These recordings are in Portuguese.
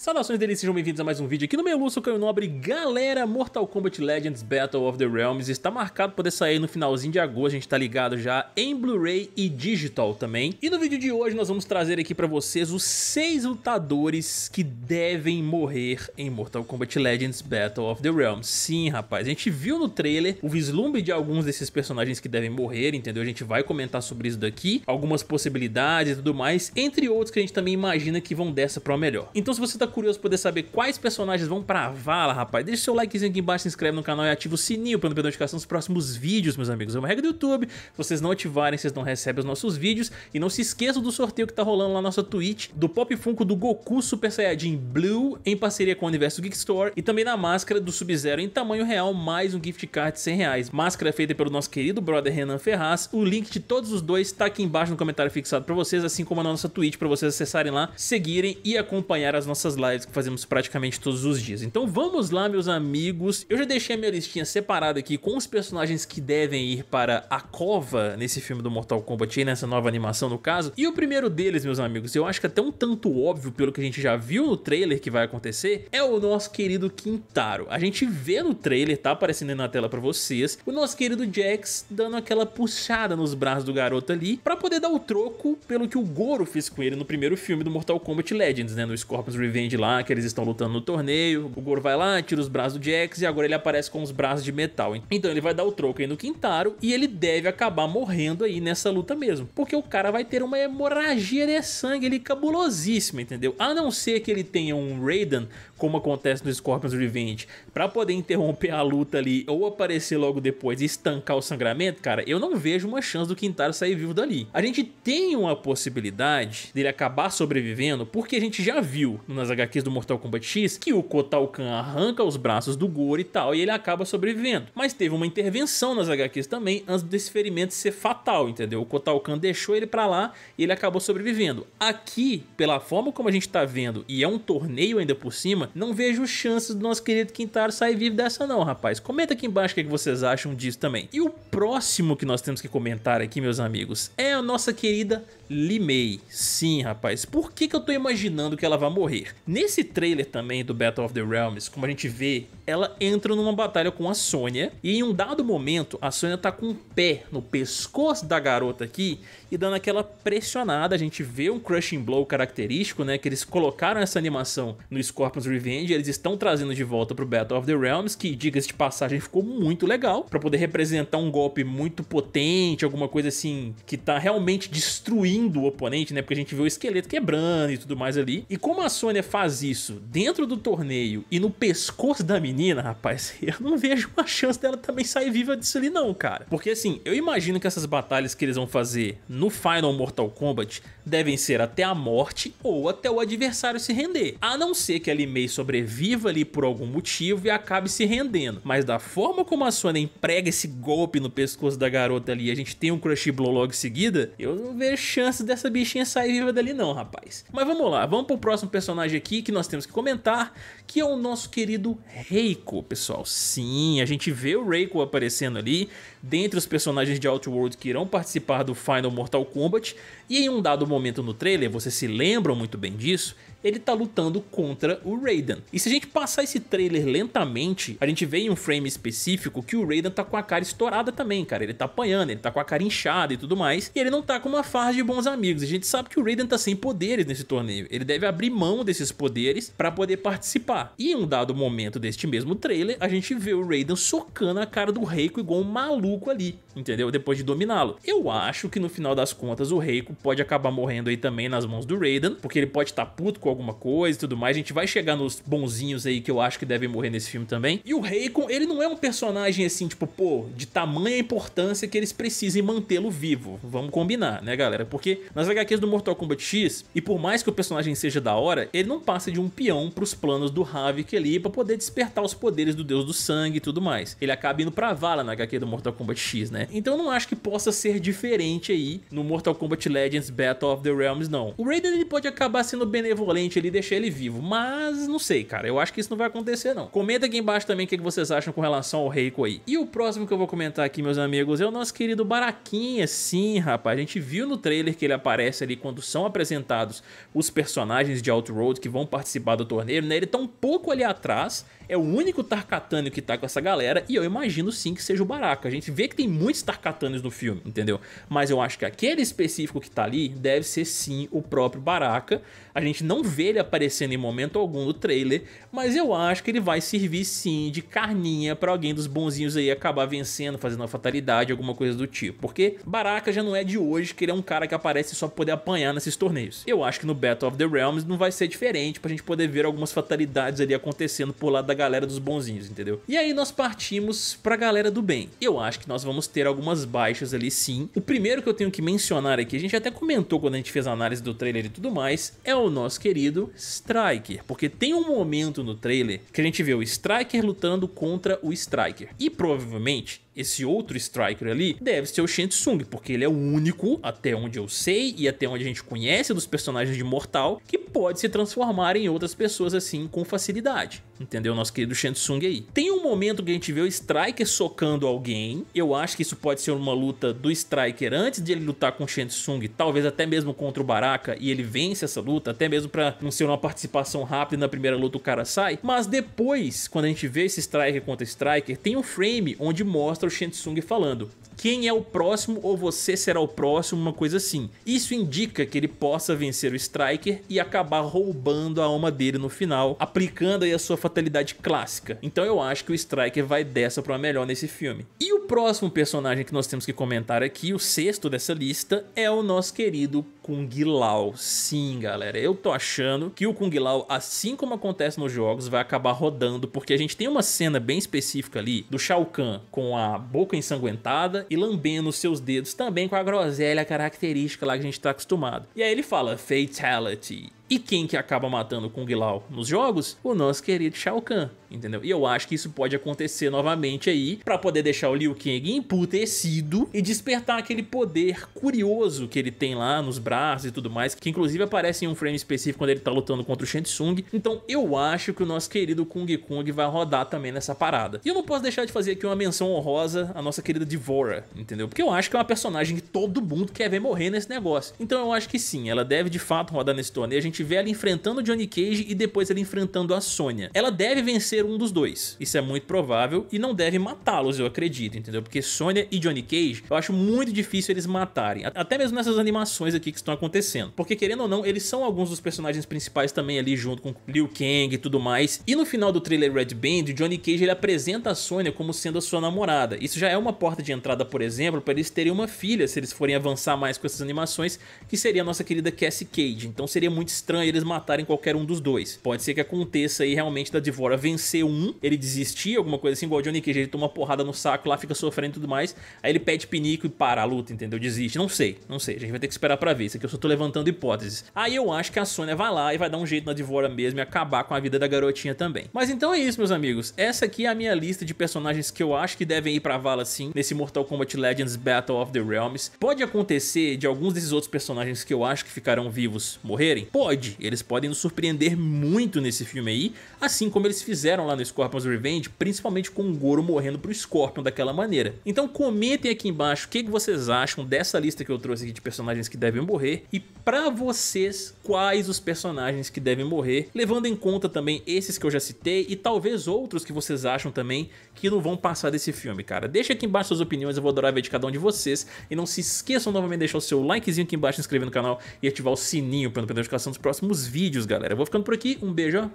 Saudações deles, sejam bem-vindos a mais um vídeo aqui no meu Lúcio Caio Nobre. Galera, Mortal Kombat Legends Battle of the Realms está marcado para poder sair no finalzinho de agosto, a gente está ligado já em Blu-ray e digital também. E no vídeo de hoje nós vamos trazer aqui para vocês os seis lutadores que devem morrer em Mortal Kombat Legends Battle of the Realms. Sim, rapaz, a gente viu no trailer o vislumbre de alguns desses personagens que devem morrer, entendeu? A gente vai comentar sobre isso daqui, algumas possibilidades e tudo mais, entre outros que a gente também imagina que vão dessa para o melhor. Então se você tá curioso poder saber quais personagens vão pra vala, rapaz, deixa seu likezinho aqui embaixo, se inscreve no canal e ativa o sininho pra não perder notificação dos próximos vídeos, meus amigos. É uma regra do YouTube, se vocês não ativarem, vocês não recebem os nossos vídeos. E não se esqueçam do sorteio que tá rolando lá na nossa Twitch, do Pop Funko do Goku Super Saiyajin Blue, em parceria com o Universo Geek Store, e também na máscara do Sub-Zero em tamanho real, mais um gift card de 100 reais. Máscara feita pelo nosso querido brother Renan Ferraz. O link de todos os dois tá aqui embaixo no comentário fixado pra vocês, assim como na nossa Twitch, pra vocês acessarem lá, seguirem e acompanhar as nossas lives que fazemos praticamente todos os dias. Então vamos lá, meus amigos. Eu já deixei a minha listinha separada aqui com os personagens que devem ir para a cova nesse filme do Mortal Kombat e nessa nova animação, no caso. E o primeiro deles, meus amigos, eu acho que é até um tanto óbvio pelo que a gente já viu no trailer que vai acontecer, é o nosso querido Quintaro. A gente vê no trailer, tá aparecendo aí na tela para vocês, o nosso querido Jax dando aquela puxada nos braços do garoto ali para poder dar o troco pelo que o Goro fez com ele no primeiro filme do Mortal Kombat Legends, né, no Scorpions Revenge entende lá que eles estão lutando no torneio. O Goro vai lá, tira os braços do Jax e agora ele aparece com os braços de metal. Então ele vai dar o troco aí no Quintaro e ele deve acabar morrendo aí nessa luta mesmo. Porque o cara vai ter uma hemorragia de sangue ali cabulosíssima, entendeu? A não ser que ele tenha um Raiden, como acontece no Scorpion's Revenge, pra poder interromper a luta ali ou aparecer logo depois e estancar o sangramento, cara, eu não vejo uma chance do Quintaro sair vivo dali. A gente tem uma possibilidade dele acabar sobrevivendo porque a gente já viu nas HQs do Mortal Kombat X, que o Kotal Kahn arranca os braços do Goro e tal, e ele acaba sobrevivendo. Mas teve uma intervenção nas HQs também, antes desse ferimento ser fatal, entendeu? O Kotal Kahn deixou ele para lá e ele acabou sobrevivendo. Aqui, pela forma como a gente tá vendo, e é um torneio ainda por cima, não vejo chances do nosso querido Quintaro sair vivo dessa não, rapaz. Comenta aqui embaixo o é que vocês acham disso também. E o próximo que nós temos que comentar aqui, meus amigos, é a nossa querida Limei. Sim, rapaz. Por que, que eu tô imaginando que ela vai morrer? Nesse trailer também do Battle of the Realms, como a gente vê, ela entra numa batalha com a Sônia. E em um dado momento, a Sônia tá com o um pé no pescoço da garota aqui e dando aquela pressionada. A gente vê um crushing blow característico, né? Que eles colocaram essa animação no Scorpion's Revenge. Eles estão trazendo de volta pro Battle of the Realms, que, diga-se de passagem, ficou muito legal. para poder representar um golpe muito potente, alguma coisa assim, que tá realmente destruindo do o oponente, né? Porque a gente vê o esqueleto quebrando e tudo mais ali. E como a Sônia faz isso dentro do torneio e no pescoço da menina, rapaz, eu não vejo uma chance dela também sair viva disso ali não, cara. Porque assim, eu imagino que essas batalhas que eles vão fazer no Final Mortal Kombat devem ser até a morte ou até o adversário se render, a não ser que a Limei sobreviva ali por algum motivo e acabe se rendendo. Mas da forma como a Sônia emprega esse golpe no pescoço da garota ali e a gente tem um crush blow logo em seguida, eu não vejo chances dessa bichinha sair viva dali não, rapaz. Mas vamos lá, vamos pro próximo personagem aqui que nós temos que comentar, que é o nosso querido Reiko, pessoal. Sim, a gente vê o Reiko aparecendo ali, dentre os personagens de Outworld que irão participar do Final Mortal Kombat, e em um dado momento momento no trailer, vocês se lembram muito bem disso, ele tá lutando contra o Raiden. E se a gente passar esse trailer lentamente, a gente vê em um frame específico que o Raiden tá com a cara estourada também, cara. Ele tá apanhando, ele tá com a cara inchada e tudo mais. E ele não tá com uma farra de bons amigos. A gente sabe que o Raiden tá sem poderes nesse torneio. Ele deve abrir mão desses poderes para poder participar. E em um dado momento deste mesmo trailer, a gente vê o Raiden socando a cara do Reiko igual um maluco ali, entendeu? Depois de dominá-lo. Eu acho que no final das contas o Reiko pode acabar morrendo aí também nas mãos do Raiden, porque ele pode estar tá puto com com alguma coisa e tudo mais. A gente vai chegar nos bonzinhos aí que eu acho que devem morrer nesse filme também. E o Raycon, ele não é um personagem assim, tipo, pô, de tamanha importância que eles precisem mantê-lo vivo. Vamos combinar, né, galera? Porque nas HQs do Mortal Kombat X, e por mais que o personagem seja da hora, ele não passa de um peão pros planos do Havik ali pra poder despertar os poderes do Deus do Sangue e tudo mais. Ele acaba indo pra vala na HQ do Mortal Kombat X, né? Então eu não acho que possa ser diferente aí no Mortal Kombat Legends Battle of the Realms, não. O Raiden ele pode acabar sendo benevolente oponente ali e deixar ele vivo. Mas não sei, cara. Eu acho que isso não vai acontecer, não. Comenta aqui embaixo também o que vocês acham com relação ao Reiko aí. E o próximo que eu vou comentar aqui, meus amigos, é o nosso querido Baraquinha. Sim, rapaz. A gente viu no trailer que ele aparece ali quando são apresentados os personagens de Outroad que vão participar do torneio, né? Ele tá um pouco ali atrás. É o único Tarkatânio que tá com essa galera. E eu imagino sim que seja o Baraka. A gente vê que tem muitos Tarkatânios no filme, entendeu? Mas eu acho que aquele específico que tá ali deve ser sim o próprio Baraka. A gente não vê ele aparecendo em momento algum no trailer, mas eu acho que ele vai servir sim de carninha para alguém dos bonzinhos aí acabar vencendo, fazendo uma fatalidade, alguma coisa do tipo. Porque Baraka já não é de hoje que ele é um cara que aparece só pra poder apanhar nesses torneios. Eu acho que no Battle of the Realms não vai ser diferente pra gente poder ver algumas fatalidades ali acontecendo por lado da galera dos bonzinhos, entendeu? E aí nós partimos pra galera do bem. Eu acho que nós vamos ter algumas baixas ali sim. O primeiro que eu tenho que mencionar aqui, a gente até comentou quando a gente fez a análise do trailer e tudo mais, é o o nosso querido Striker. Porque tem um momento no trailer que a gente vê o Striker lutando contra o Striker. E provavelmente esse outro striker ali deve ser o Shinsung, porque ele é o único, até onde eu sei e até onde a gente conhece dos personagens de Mortal, que pode se transformar em outras pessoas assim com facilidade. Entendeu? Nosso querido Shinsung aí. Tem um momento que a gente vê o Striker socando alguém. Eu acho que isso pode ser uma luta do Striker antes de ele lutar com o Shinsung, talvez até mesmo contra o Baraka, e ele vence essa luta, até mesmo para não ser uma participação rápida na primeira luta o cara sai. Mas depois, quando a gente vê esse Striker contra Striker, tem um frame onde mostra o Shinsung falando. Quem é o próximo ou você será o próximo, uma coisa assim. Isso indica que ele possa vencer o Striker e acabar roubando a alma dele no final, aplicando aí a sua fatalidade clássica. Então eu acho que o Striker vai dessa pra melhor nesse filme. E o próximo personagem que nós temos que comentar aqui, o sexto dessa lista, é o nosso querido Kung Lao. Sim, galera, eu tô achando que o Kung Lao, assim como acontece nos jogos, vai acabar rodando, porque a gente tem uma cena bem específica ali do Shao Kahn com a boca ensanguentada e lambendo os seus dedos também com a groselha característica lá que a gente tá acostumado. E aí ele fala Fatality. E quem que acaba matando o Kung Lao nos jogos? O nosso querido Shao Kahn, entendeu? E eu acho que isso pode acontecer novamente aí para poder deixar o Liu Kang emputecido e despertar aquele poder curioso que ele tem lá nos braços e tudo mais, que inclusive aparece em um frame específico quando ele tá lutando contra o Shensung. Então eu acho que o nosso querido Kung Kung vai rodar também nessa parada. E eu não posso deixar de fazer aqui uma menção honrosa à nossa querida Devora, entendeu? Porque eu acho que é uma personagem que todo mundo quer ver morrer nesse negócio. Então eu acho que sim, ela deve de fato rodar nesse torneio. A gente tiver ela enfrentando Johnny Cage e depois ela enfrentando a Sônia. Ela deve vencer um dos dois, isso é muito provável, e não deve matá-los, eu acredito, entendeu? Porque Sônia e Johnny Cage, eu acho muito difícil eles matarem, até mesmo nessas animações aqui que estão acontecendo. Porque querendo ou não, eles são alguns dos personagens principais também ali, junto com Liu Kang e tudo mais. E no final do trailer Red Band, Johnny Cage ele apresenta a Sônia como sendo a sua namorada. Isso já é uma porta de entrada, por exemplo, para eles terem uma filha, se eles forem avançar mais com essas animações, que seria a nossa querida Cassie Cage. Então seria muito estranho eles matarem qualquer um dos dois. Pode ser que aconteça aí realmente da Divora vencer um, ele desistir, alguma coisa assim, igual o Johnny Cage, ele toma porrada no saco lá, fica sofrendo e tudo mais, aí ele pede pinico e para a luta, entendeu? Desiste, não sei, não sei, a gente vai ter que esperar pra ver, isso aqui eu só tô levantando hipóteses. Aí eu acho que a Sônia vai lá e vai dar um jeito na Divora mesmo e acabar com a vida da garotinha também. Mas então é isso, meus amigos, essa aqui é a minha lista de personagens que eu acho que devem ir pra vala sim, nesse Mortal Kombat Legends Battle of the Realms. Pode acontecer de alguns desses outros personagens que eu acho que ficarão vivos morrerem? Pode, eles podem nos surpreender muito nesse filme aí, assim como eles fizeram lá no Scorpion's Revenge, principalmente com o Goro morrendo pro Scorpion daquela maneira. Então comentem aqui embaixo o que, que vocês acham dessa lista que eu trouxe aqui de personagens que devem morrer e pra vocês quais os personagens que devem morrer, levando em conta também esses que eu já citei e talvez outros que vocês acham também que não vão passar desse filme, cara. Deixa aqui embaixo suas opiniões, eu vou adorar ver de cada um de vocês e não se esqueçam novamente de deixar o seu likezinho aqui embaixo, se inscrever no canal e ativar o sininho para não perder a notificação dos próximos vídeos, galera. Eu vou ficando por aqui, um beijo, ó.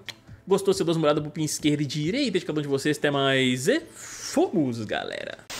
Gostou? Seu duas moradas, bupinha esquerda e direita de cada um de vocês. Até mais e fomos, galera!